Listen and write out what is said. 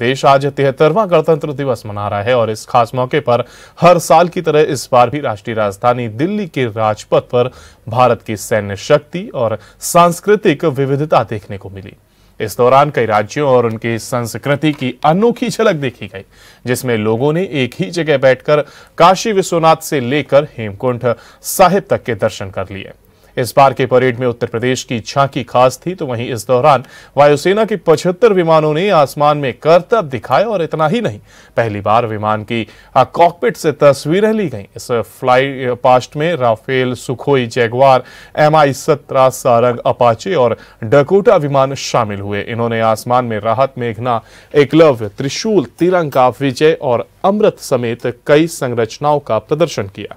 देश आज तिहत्तरवां गणतंत्र दिवस मना रहा है और इस खास मौके पर हर साल की तरह इस बार भी राष्ट्रीय राजधानी दिल्ली के राजपथ पर भारत की सैन्य शक्ति और सांस्कृतिक विविधता देखने को मिली इस दौरान कई राज्यों और उनकी संस्कृति की अनोखी झलक देखी गई जिसमें लोगों ने एक ही जगह बैठकर काशी विश्वनाथ से लेकर हेमकुंठ साहिब तक के दर्शन कर लिए इस बार के परेड में उत्तर प्रदेश की झांकी खास थी तो वहीं इस दौरान वायुसेना के 75 विमानों ने आसमान में करतब दिखाया और इतना ही नहीं पहली बार विमान की कॉकपिट से तस्वीरें ली गई इस फ्लाई पास्ट में Rafale Sukhoi Jaguar M I सत्रह सारंग अपाचे और डकोटा विमान शामिल हुए इन्होंने आसमान में राहत मेघना एकलव्य त्रिशूल तिरंगा विजय और अमृत समेत कई संरचनाओं का प्रदर्शन किया